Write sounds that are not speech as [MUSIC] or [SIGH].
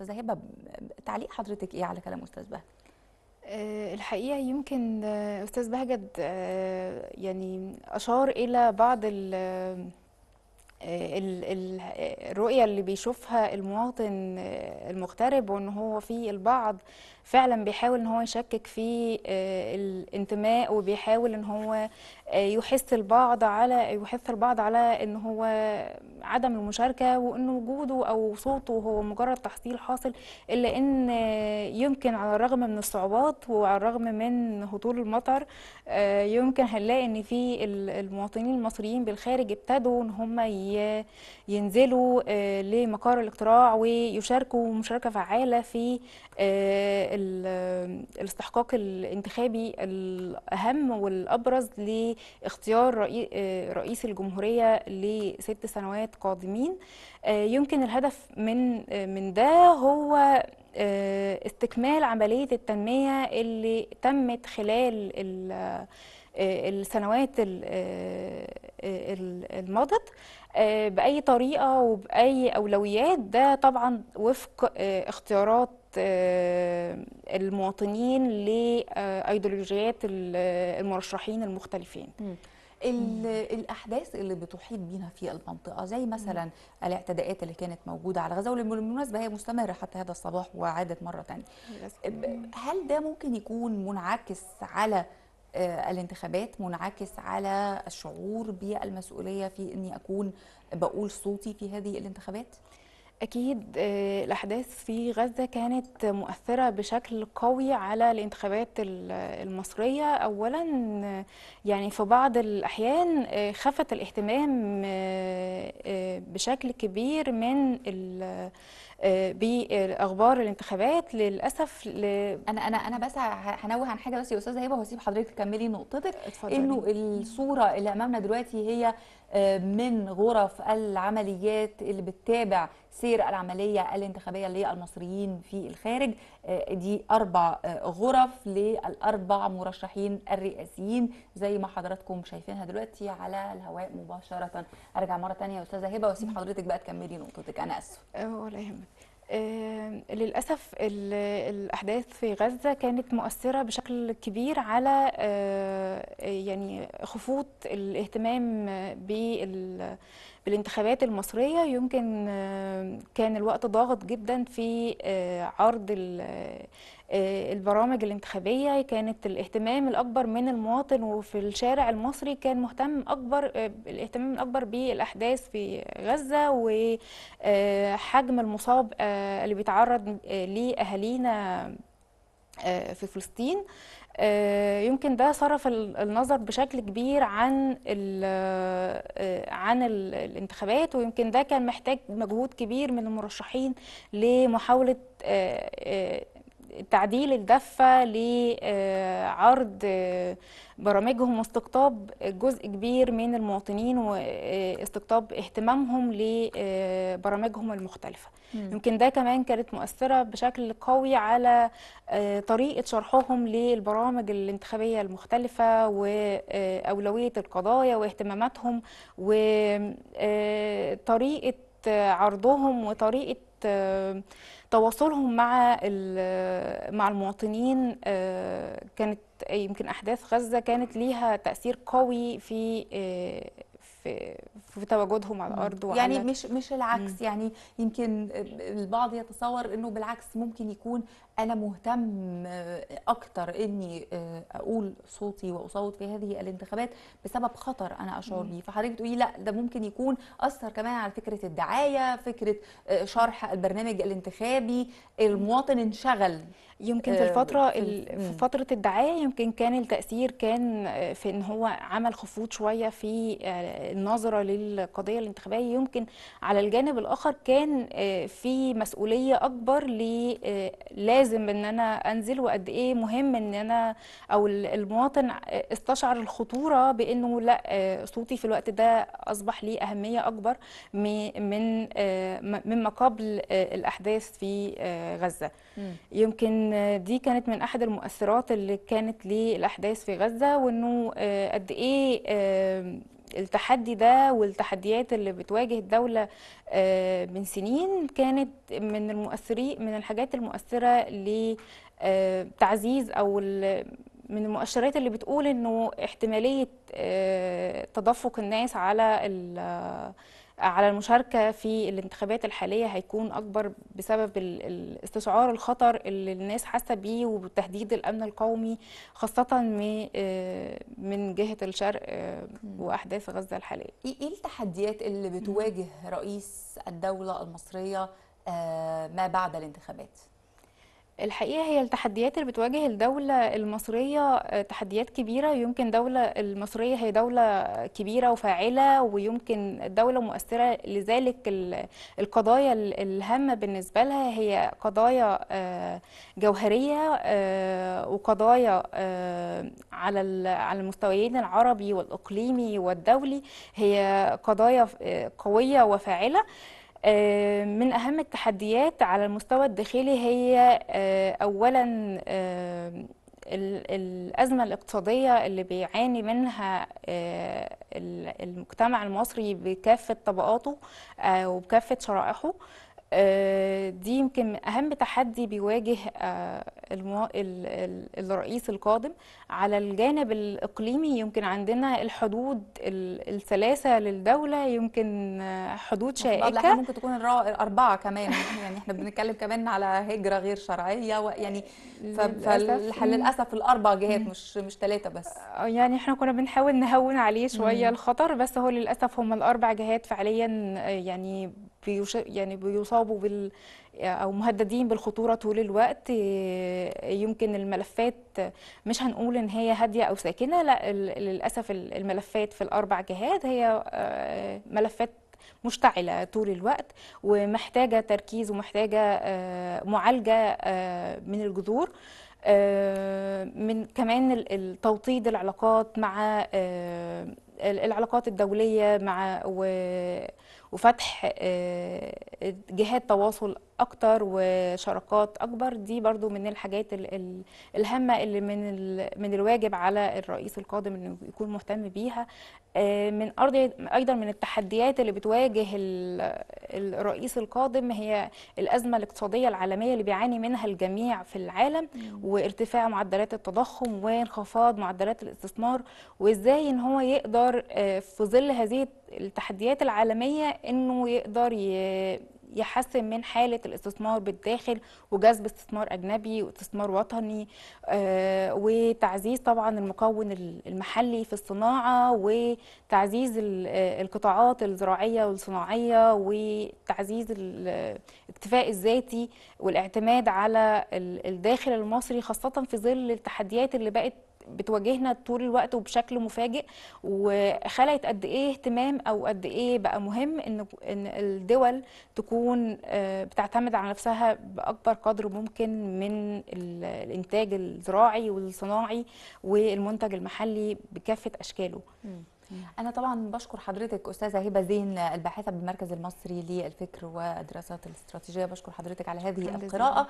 استاذه هبه تعليق حضرتك ايه على كلام استاذ بهجت آه، الحقيقه يمكن آه، استاذ بهجت آه، يعني اشار الى بعض الرؤية اللي بيشوفها المواطن المغترب وان هو في البعض فعلا بيحاول ان هو يشكك في الانتماء وبيحاول ان هو يحس البعض على يحث البعض على ان هو عدم المشاركه وان وجوده او صوته هو مجرد تحصيل حاصل الا ان يمكن على الرغم من الصعوبات وعلى الرغم من هطول المطر آه، يمكن هنلاقي ان في المواطنين المصريين بالخارج ابتدوا ان هم ينزلوا آه، لمقر الاقتراع ويشاركوا مشاركه فعاله في آه، الاستحقاق الانتخابي الاهم والابرز ل اختيار آه، رئيس الجمهوريه لست سنوات قادمين آه، يمكن الهدف من آه، من ده هو استكمال عمليه التنميه اللي تمت خلال السنوات المضت باي طريقه وباي اولويات ده طبعا وفق اختيارات آه، المواطنين لايديولوجيات المرشحين المختلفين الاحداث اللي بتحيط بينا في المنطقه زي مثلا الاعتداءات اللي كانت موجوده على غزه واللي بالمناسبه هي مستمره حتى هذا الصباح وعادت مره ثانيه هل ده ممكن يكون منعكس على آه، الانتخابات منعكس على الشعور بالمسؤوليه في اني اكون بقول صوتي في هذه الانتخابات أكيد آه، الأحداث في غزة كانت مؤثرة بشكل قوي على الانتخابات المصرية أولا يعني في بعض الأحيان آه، خفت الاهتمام آه، بشكل كبير من باخبار الانتخابات للاسف ل... انا انا انا بس هنوه عن حاجه بس يا استاذه هبه وهسيب حضرتك تكملي نقطتك انه الصوره اللي امامنا دلوقتي هي من غرف العمليات اللي بتتابع سير تدير العملية الانتخابية للمصريين في الخارج آه، دي أربع آه، غرف للأربع مرشحين الرئاسيين زي ما حضراتكم شايفينها دلوقتي على الهواء مباشرة أرجع مرة تانية يا أستاذة هبة وأسيب حضرتك بقى تكملي نقطتك أنا أسف آه، ولا يهمك للأسف الأحداث في غزة كانت مؤثرة بشكل كبير على يعني خفوت الاهتمام بال بالانتخابات المصرية يمكن آه، كان الوقت ضاغط جدا في آه، عرض آه، البرامج الانتخابية كانت الاهتمام الأكبر من المواطن وفي الشارع المصري كان مهتم أكبر الاهتمام الأكبر بالأحداث في غزة وحجم المصاب اللي بيتعرض لأهالينا في فلسطين آه، يمكن ده صرف النظر بشكل كبير عن آه، عن الانتخابات ويمكن ده كان محتاج مجهود كبير من المرشحين لمحاوله آه، تعديل الدفة لعرض آه، برامجهم واستقطاب جزء كبير من المواطنين واستقطاب اهتمامهم لبرامجهم آه، المختلفة مم. يمكن ده كمان كانت مؤثرة بشكل قوي على آه، طريقة شرحهم للبرامج الانتخابية المختلفة وأولوية القضايا واهتماماتهم وطريقة عرضهم وطريقه آه، تواصلهم مع آه، مع المواطنين آه، كانت يمكن احداث غزه كانت ليها تاثير قوي في في في تواجدهم على الارض يعني وعلى يعني مش مش العكس مم. يعني يمكن البعض يتصور انه بالعكس ممكن يكون انا مهتم اكتر اني آه، اقول صوتي واصوت في هذه الانتخابات بسبب خطر انا اشعر بيه فحضرتك تقولي لا ده ممكن يكون اثر كمان على فكره الدعايه فكره آه، شرح البرنامج الانتخابي المواطن انشغل يمكن في آه، الفترة في فترة الدعاية يمكن كان التأثير كان في ان هو عمل خفوض شوية في النظرة لل للقضية الانتخابية يمكن على الجانب الآخر كان آه، في مسؤولية أكبر آه، لازم أن أنا أنزل وقد إيه مهم أن أنا أو المواطن آه، استشعر الخطورة بأنه لا صوتي في الوقت ده أصبح ليه أهمية أكبر من مما قبل الأحداث في غزة يمكن دي كانت من أحد المؤثرات اللي كانت للأحداث في غزة وأنه قد إيه التحدي ده والتحديات اللي بتواجه الدولة آه، من سنين كانت من المؤثري من الحاجات المؤثرة لتعزيز آه، أو من المؤشرات اللي بتقول إنه احتمالية آه، تدفق الناس على على المشاركه في الانتخابات الحاليه هيكون اكبر بسبب استشعار الخطر اللي الناس حاسه بيه وتهديد الامن القومي خاصه آه، من جهه الشرق آه، واحداث غزه الحاليه. إيه-, ايه التحديات اللي بتواجه رئيس الدوله المصريه آه، ما بعد الانتخابات؟ الحقيقه هي التحديات اللي بتواجه الدوله المصريه آه، تحديات كبيره يمكن دوله المصريه هي دوله كبيره وفاعله ويمكن دوله مؤثره لذلك القضايا الهامه بالنسبه لها هي قضايا آه، جوهريه آه، وقضايا على على المستويين العربي والاقليمي والدولي هي قضايا قويه وفاعله آه، من أهم التحديات على المستوى الداخلي هي آه، أولا آه، الأزمة الاقتصادية اللي بيعاني منها المجتمع المصري بكافة طبقاته وبكافة شرائحه آه، دي يمكن أهم تحدي بيواجه آه، الرئيس القادم على الجانب الإقليمي يمكن عندنا الحدود الثلاثة للدولة يمكن آه، حدود شائكة ممكن تكون أربعة كمان يعني احنا [LAUGHS] بنتكلم كمان على هجرة غير شرعية يعني فللأسف الأربع جهات مش مش ثلاثة بس يعني احنا كنا بنحاول نهون عليه شوية الخطر بس هو للأسف هم الأربع جهات فعليا يعني بيش يعني بيصابوا بال او مهددين بالخطوره طول الوقت يمكن الملفات مش هنقول ان هي هاديه او ساكنه لا للاسف الملفات في الاربع جهات هي آه، ملفات مشتعلة طول الوقت ومحتاجة تركيز ومحتاجة آه، معالجة آه، من الجذور من كمان توطيد العلاقات مع العلاقات الدولية مع و وفتح آه، جهات تواصل اكتر وشراكات اكبر دي برضو من الحاجات الهامه اللي من من الواجب على الرئيس القادم انه يكون مهتم بيها آه، من ارض ايضا من التحديات اللي بتواجه الرئيس القادم هي الازمه الاقتصاديه العالميه اللي بيعاني منها الجميع في العالم وارتفاع معدلات التضخم وانخفاض معدلات الاستثمار وازاي ان هو يقدر آه، في ظل هذه التحديات العالميه انه يقدر يحسن من حاله الاستثمار بالداخل وجذب استثمار اجنبي واستثمار وطني آه، وتعزيز طبعا المكون المحلي في الصناعه وتعزيز آه، القطاعات الزراعيه والصناعيه وتعزيز الاكتفاء الذاتي والاعتماد على الداخل المصري خاصه في ظل التحديات اللي بقت بتواجهنا طول الوقت وبشكل مفاجئ وخلقت قد ايه اهتمام او قد ايه بقى مهم ان ان الدول تكون آه، بتعتمد على نفسها باكبر قدر ممكن من الانتاج الزراعي والصناعي والمنتج المحلي بكافه اشكاله. أنا طبعا بشكر حضرتك أستاذة هبة زين الباحثة بالمركز المصري للفكر والدراسات الاستراتيجية بشكر حضرتك على هذه القراءة